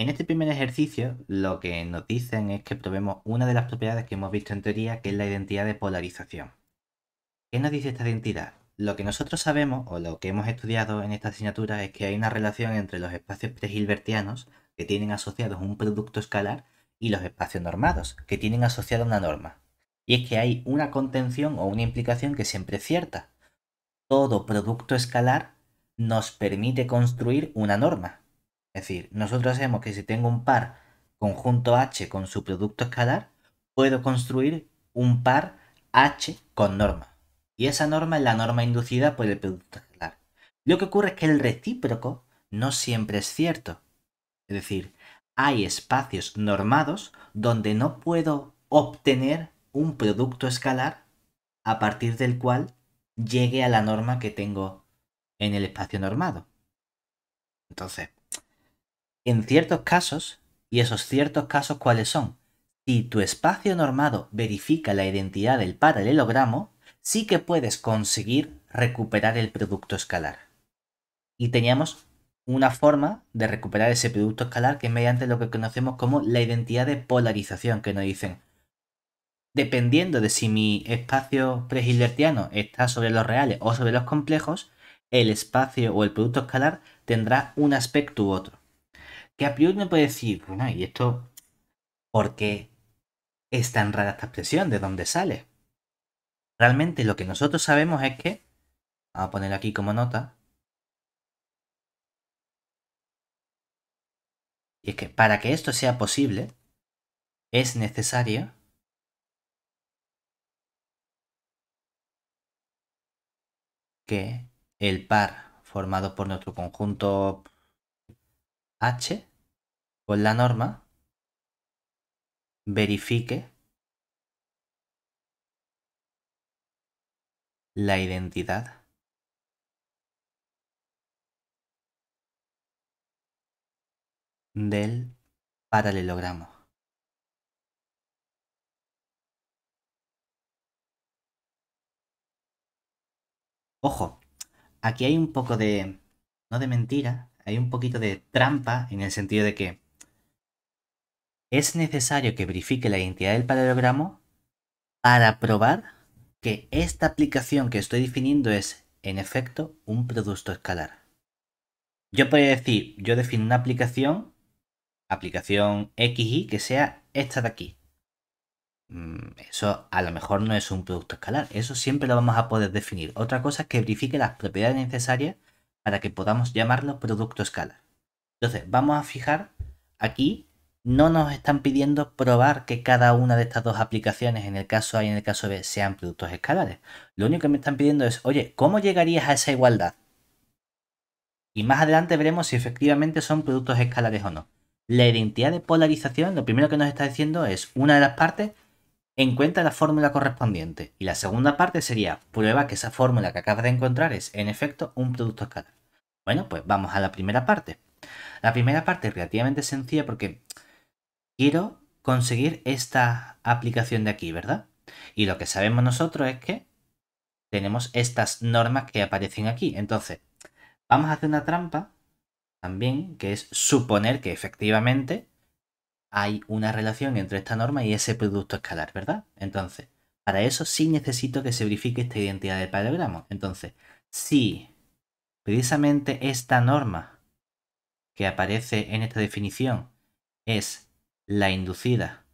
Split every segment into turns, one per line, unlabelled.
En este primer ejercicio lo que nos dicen es que probemos una de las propiedades que hemos visto en teoría, que es la identidad de polarización. ¿Qué nos dice esta identidad? Lo que nosotros sabemos o lo que hemos estudiado en esta asignatura es que hay una relación entre los espacios prehilbertianos, que tienen asociados un producto escalar, y los espacios normados, que tienen asociada una norma. Y es que hay una contención o una implicación que siempre es cierta. Todo producto escalar nos permite construir una norma, es decir, nosotros sabemos que si tengo un par conjunto H con su producto escalar, puedo construir un par H con norma. Y esa norma es la norma inducida por el producto escalar. Lo que ocurre es que el recíproco no siempre es cierto. Es decir, hay espacios normados donde no puedo obtener un producto escalar a partir del cual llegue a la norma que tengo en el espacio normado. Entonces, en ciertos casos, y esos ciertos casos cuáles son. Si tu espacio normado verifica la identidad del paralelogramo, sí que puedes conseguir recuperar el producto escalar. Y teníamos una forma de recuperar ese producto escalar que es mediante lo que conocemos como la identidad de polarización, que nos dicen, dependiendo de si mi espacio prehilbertiano está sobre los reales o sobre los complejos, el espacio o el producto escalar tendrá un aspecto u otro que a me puede decir, bueno, ¿y esto por qué es tan rara esta expresión? ¿De dónde sale? Realmente lo que nosotros sabemos es que, vamos a poner aquí como nota, y es que para que esto sea posible, es necesario que el par formado por nuestro conjunto H con la norma, verifique la identidad del paralelogramo. Ojo, aquí hay un poco de, no de mentira, hay un poquito de trampa en el sentido de que es necesario que verifique la identidad del paralelogramo para probar que esta aplicación que estoy definiendo es, en efecto, un producto escalar. Yo podría decir, yo defino una aplicación, aplicación XY, que sea esta de aquí. Mm, eso a lo mejor no es un producto escalar, eso siempre lo vamos a poder definir. Otra cosa es que verifique las propiedades necesarias para que podamos llamarlo producto escalar. Entonces, vamos a fijar aquí no nos están pidiendo probar que cada una de estas dos aplicaciones, en el caso A y en el caso B, sean productos escalares. Lo único que me están pidiendo es, oye, ¿cómo llegarías a esa igualdad? Y más adelante veremos si efectivamente son productos escalares o no. La identidad de polarización, lo primero que nos está diciendo es, una de las partes encuentra la fórmula correspondiente. Y la segunda parte sería, prueba que esa fórmula que acabas de encontrar es, en efecto, un producto escalar. Bueno, pues vamos a la primera parte. La primera parte es relativamente sencilla porque quiero conseguir esta aplicación de aquí, ¿verdad? Y lo que sabemos nosotros es que tenemos estas normas que aparecen aquí. Entonces, vamos a hacer una trampa también, que es suponer que efectivamente hay una relación entre esta norma y ese producto escalar, ¿verdad? Entonces, para eso sí necesito que se verifique esta identidad de paralogramo. Entonces, si precisamente esta norma que aparece en esta definición es la inducida.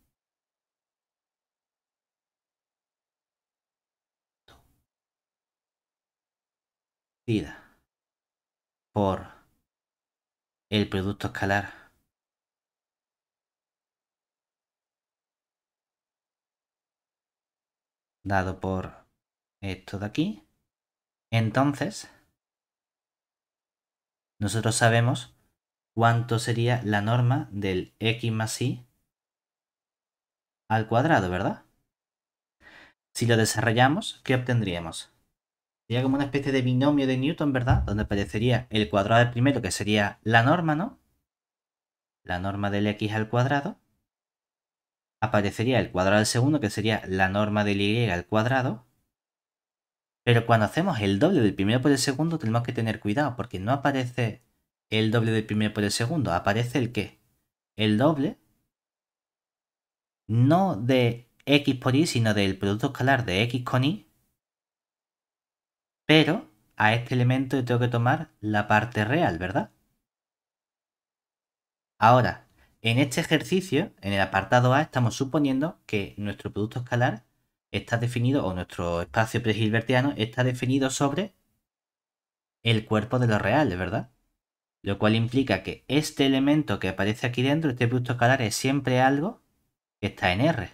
por el producto escalar dado por esto de aquí, entonces nosotros sabemos cuánto sería la norma del x más y al cuadrado, ¿verdad? Si lo desarrollamos, ¿qué obtendríamos? Sería como una especie de binomio de Newton, ¿verdad? Donde aparecería el cuadrado del primero, que sería la norma, ¿no? La norma del x al cuadrado. Aparecería el cuadrado del segundo, que sería la norma del y al cuadrado. Pero cuando hacemos el doble del primero por el segundo, tenemos que tener cuidado, porque no aparece el doble del primero por el segundo, aparece el qué? El doble no de X por Y, sino del producto escalar de X con Y, pero a este elemento le tengo que tomar la parte real, ¿verdad? Ahora, en este ejercicio, en el apartado A, estamos suponiendo que nuestro producto escalar está definido, o nuestro espacio pre está definido sobre el cuerpo de los reales, ¿verdad? Lo cual implica que este elemento que aparece aquí dentro, este producto escalar, es siempre algo está en R.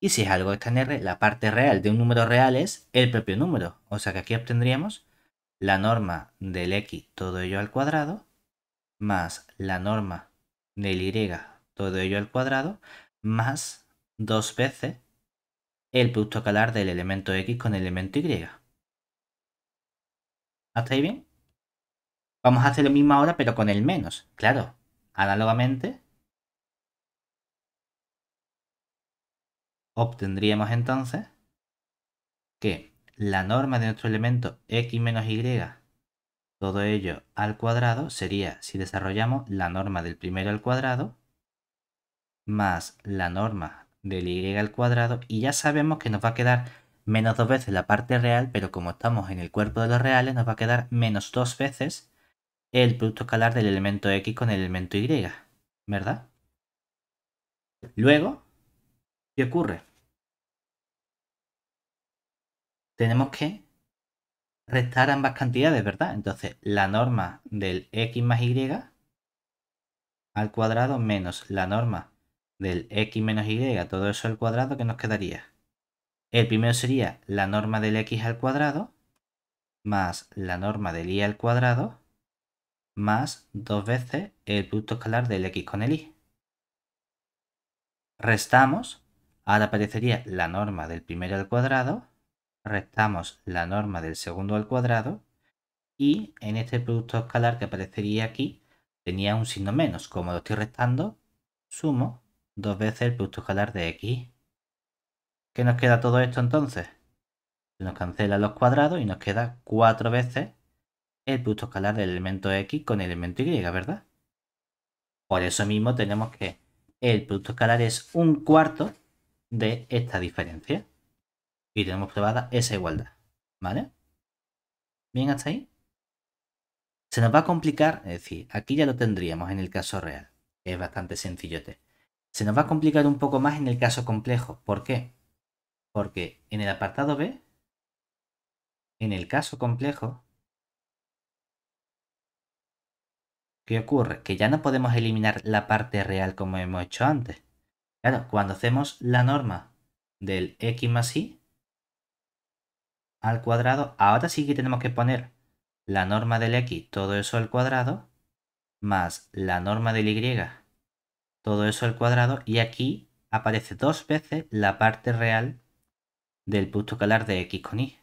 Y si es algo que está en R, la parte real de un número real es el propio número. O sea que aquí obtendríamos la norma del x, todo ello al cuadrado, más la norma del y, todo ello al cuadrado, más dos veces el producto escalar del elemento x con el elemento y. ¿Hasta ahí bien? Vamos a hacer lo mismo ahora, pero con el menos. Claro, análogamente obtendríamos entonces que la norma de nuestro elemento x menos y, todo ello al cuadrado, sería si desarrollamos la norma del primero al cuadrado más la norma del y al cuadrado y ya sabemos que nos va a quedar menos dos veces la parte real, pero como estamos en el cuerpo de los reales nos va a quedar menos dos veces el producto escalar del elemento x con el elemento y, ¿verdad? Luego ¿Qué ocurre? Tenemos que restar ambas cantidades, ¿verdad? Entonces, la norma del x más y al cuadrado menos la norma del x menos y, todo eso al cuadrado, que nos quedaría? El primero sería la norma del x al cuadrado más la norma del y al cuadrado más dos veces el producto escalar del x con el y. Restamos Ahora aparecería la norma del primero al cuadrado, restamos la norma del segundo al cuadrado y en este producto escalar que aparecería aquí tenía un signo menos. Como lo estoy restando, sumo dos veces el producto escalar de x. ¿Qué nos queda todo esto entonces? Se nos cancela los cuadrados y nos queda cuatro veces el producto escalar del elemento x con el elemento y, ¿verdad? Por eso mismo tenemos que el producto escalar es un cuarto de esta diferencia. Y tenemos probada esa igualdad. ¿Vale? ¿Bien hasta ahí? Se nos va a complicar, es decir, aquí ya lo tendríamos en el caso real, que es bastante sencillote. Se nos va a complicar un poco más en el caso complejo. ¿Por qué? Porque en el apartado B, en el caso complejo, ¿qué ocurre? Que ya no podemos eliminar la parte real como hemos hecho antes cuando hacemos la norma del x más y al cuadrado, ahora sí que tenemos que poner la norma del x, todo eso al cuadrado, más la norma del y, todo eso al cuadrado, y aquí aparece dos veces la parte real del punto escalar de x con y.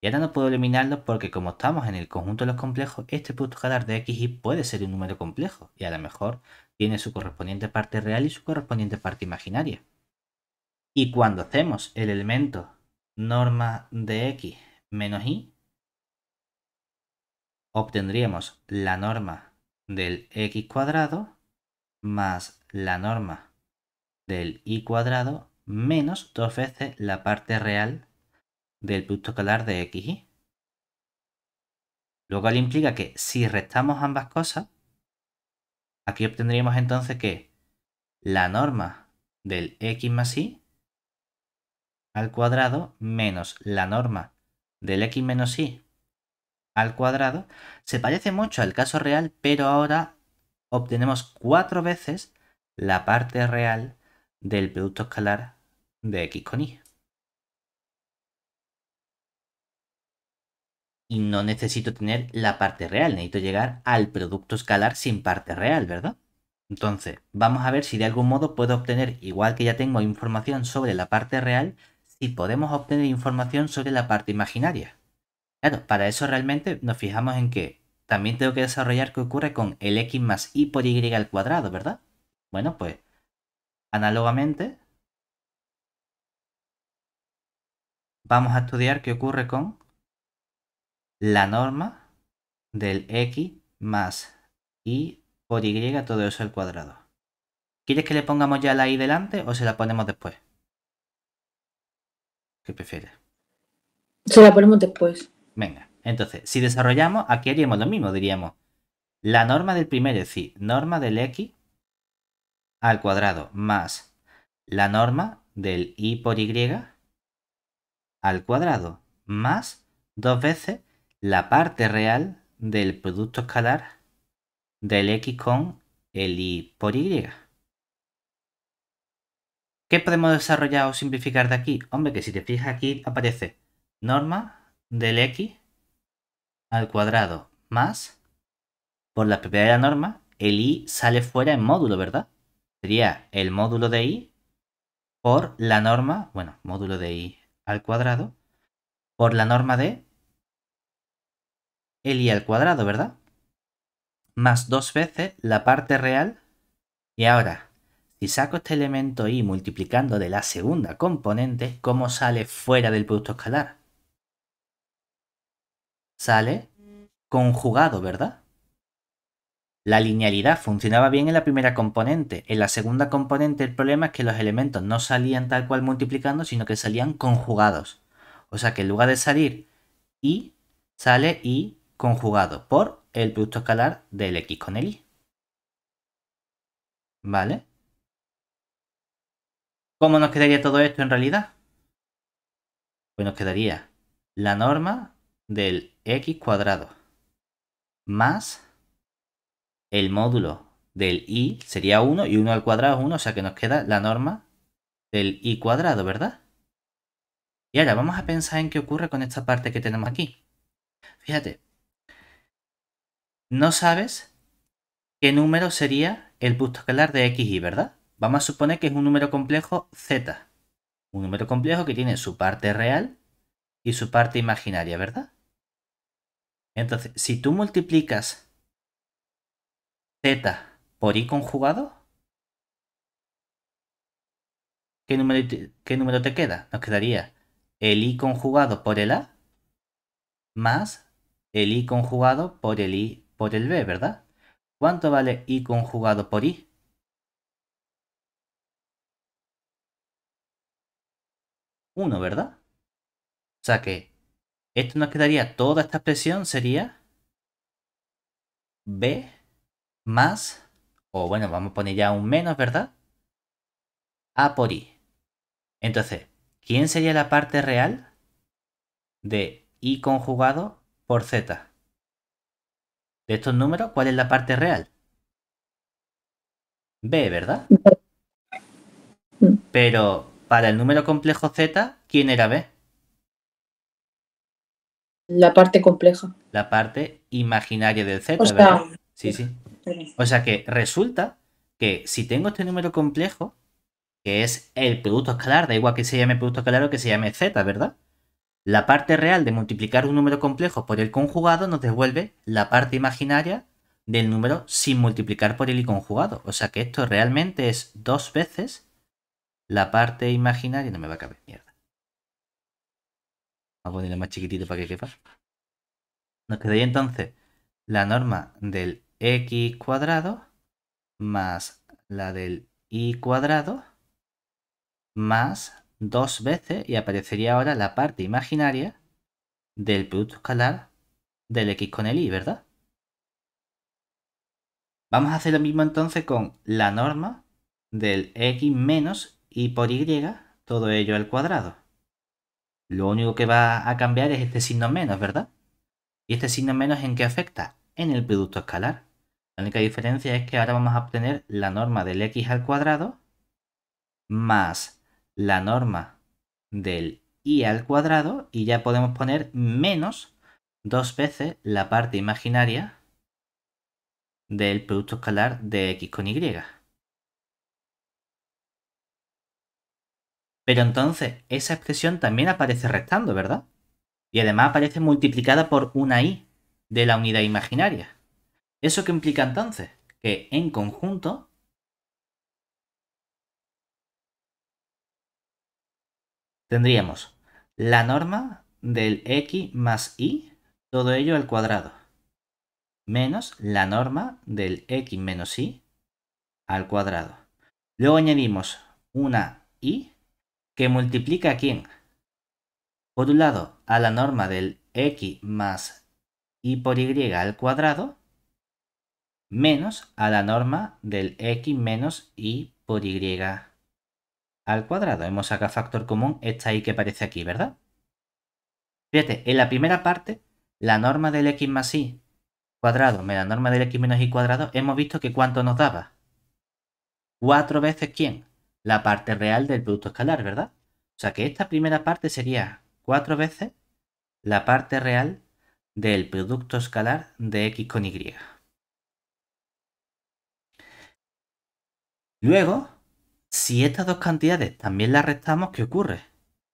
Y ahora no puedo eliminarlo porque como estamos en el conjunto de los complejos, este punto escalar de x y puede ser un número complejo, y a lo mejor tiene su correspondiente parte real y su correspondiente parte imaginaria. Y cuando hacemos el elemento norma de x menos y, obtendríamos la norma del x cuadrado más la norma del y cuadrado menos dos veces la parte real del producto escalar de x y. Lo cual implica que si restamos ambas cosas, Aquí obtendríamos entonces que la norma del x más y al cuadrado menos la norma del x menos y al cuadrado se parece mucho al caso real, pero ahora obtenemos cuatro veces la parte real del producto escalar de x con y. y no necesito tener la parte real, necesito llegar al producto escalar sin parte real, ¿verdad? Entonces, vamos a ver si de algún modo puedo obtener, igual que ya tengo información sobre la parte real, si podemos obtener información sobre la parte imaginaria. Claro, para eso realmente nos fijamos en que también tengo que desarrollar qué ocurre con el x más y por y al cuadrado, ¿verdad? Bueno, pues, análogamente, vamos a estudiar qué ocurre con la norma del x más y por y todo eso al cuadrado. ¿Quieres que le pongamos ya la y delante o se la ponemos después? ¿Qué prefieres? Se la ponemos después. Venga, entonces, si desarrollamos, aquí haríamos lo mismo, diríamos. La norma del primer, es decir, norma del x al cuadrado más la norma del y por y al cuadrado más dos veces la parte real del producto escalar del x con el y por y. ¿Qué podemos desarrollar o simplificar de aquí? Hombre, que si te fijas aquí aparece norma del x al cuadrado más, por la propiedad de la norma, el y sale fuera en módulo, ¿verdad? Sería el módulo de y por la norma, bueno, módulo de y al cuadrado, por la norma de el i al cuadrado, ¿verdad? Más dos veces la parte real. Y ahora, si saco este elemento i multiplicando de la segunda componente, ¿cómo sale fuera del producto escalar? Sale conjugado, ¿verdad? La linealidad funcionaba bien en la primera componente. En la segunda componente el problema es que los elementos no salían tal cual multiplicando, sino que salían conjugados. O sea que en lugar de salir i, sale i conjugado por el producto escalar del x con el y. ¿Vale? ¿Cómo nos quedaría todo esto en realidad? Pues nos quedaría la norma del x cuadrado más el módulo del y. sería 1 y 1 al cuadrado es 1, o sea que nos queda la norma del y cuadrado, ¿verdad? Y ahora vamos a pensar en qué ocurre con esta parte que tenemos aquí. Fíjate, no sabes qué número sería el punto escalar de x, y, ¿verdad? Vamos a suponer que es un número complejo z. Un número complejo que tiene su parte real y su parte imaginaria, ¿verdad? Entonces, si tú multiplicas z por i conjugado, ¿qué número, ¿qué número te queda? Nos quedaría el i conjugado por el a más el i conjugado por el i por el B, ¿verdad? ¿Cuánto vale I conjugado por I? 1, ¿verdad? O sea que esto nos quedaría, toda esta expresión sería B más, o bueno, vamos a poner ya un menos, ¿verdad? A por I. Entonces, ¿quién sería la parte real de I conjugado por Z? estos números, ¿cuál es la parte real? B, ¿verdad? Pero para el número complejo Z, ¿quién era B? La parte compleja. La parte imaginaria del Z, ¿verdad? Sí, sí. O sea que resulta que si tengo este número complejo, que es el producto escalar, da igual que se llame producto escalar o que se llame Z, ¿verdad? La parte real de multiplicar un número complejo por el conjugado nos devuelve la parte imaginaria del número sin multiplicar por el y conjugado. O sea que esto realmente es dos veces la parte imaginaria. No me va a caber, mierda. Vamos a ponerlo más chiquitito para que quepa. Nos quedaría entonces la norma del x cuadrado más la del y cuadrado más dos veces y aparecería ahora la parte imaginaria del producto escalar del x con el y, ¿verdad? Vamos a hacer lo mismo entonces con la norma del x menos y por y, todo ello al cuadrado. Lo único que va a cambiar es este signo menos, ¿verdad? ¿Y este signo menos en qué afecta? En el producto escalar. La única diferencia es que ahora vamos a obtener la norma del x al cuadrado más la norma del i al cuadrado y ya podemos poner menos dos veces la parte imaginaria del producto escalar de x con y. Pero entonces esa expresión también aparece restando, ¿verdad? Y además aparece multiplicada por una i de la unidad imaginaria. ¿Eso qué implica entonces? Que en conjunto tendríamos la norma del x más y, todo ello al cuadrado, menos la norma del x menos y al cuadrado. Luego añadimos una y que multiplica a quién? Por un lado, a la norma del x más y por y al cuadrado, menos a la norma del x menos y por y al cuadrado. Hemos sacado factor común esta y que aparece aquí, ¿verdad? Fíjate, en la primera parte, la norma del x más y cuadrado menos la norma del x menos y cuadrado, hemos visto que cuánto nos daba. Cuatro veces quién? La parte real del producto escalar, ¿verdad? O sea que esta primera parte sería cuatro veces la parte real del producto escalar de x con y. Luego, si estas dos cantidades también las restamos, ¿qué ocurre?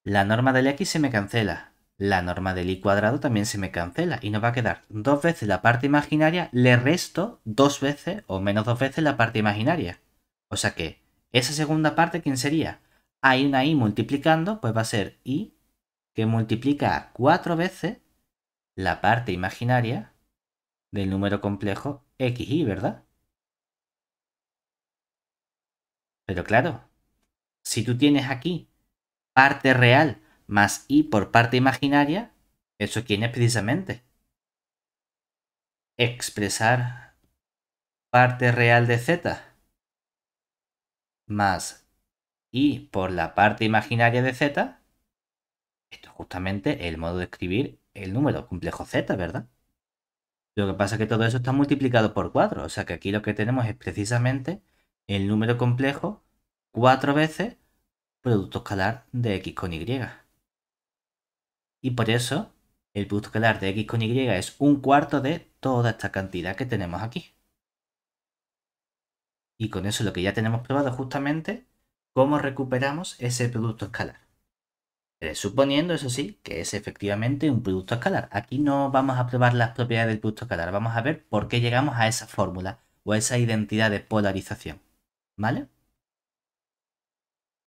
La norma del x se me cancela, la norma del y cuadrado también se me cancela y nos va a quedar dos veces la parte imaginaria, le resto dos veces o menos dos veces la parte imaginaria. O sea que esa segunda parte, ¿quién sería? Hay una y multiplicando, pues va a ser y que multiplica cuatro veces la parte imaginaria del número complejo xy, ¿verdad? Pero claro, si tú tienes aquí parte real más i por parte imaginaria, ¿eso quién es precisamente? Expresar parte real de z más i por la parte imaginaria de z, esto es justamente el modo de escribir el número complejo z, ¿verdad? Lo que pasa es que todo eso está multiplicado por 4, o sea que aquí lo que tenemos es precisamente el número complejo cuatro veces producto escalar de x con y. Y por eso el producto escalar de x con y es un cuarto de toda esta cantidad que tenemos aquí. Y con eso lo que ya tenemos probado justamente cómo recuperamos ese producto escalar. Suponiendo, eso sí, que es efectivamente un producto escalar. Aquí no vamos a probar las propiedades del producto escalar, vamos a ver por qué llegamos a esa fórmula o a esa identidad de polarización. ¿Vale?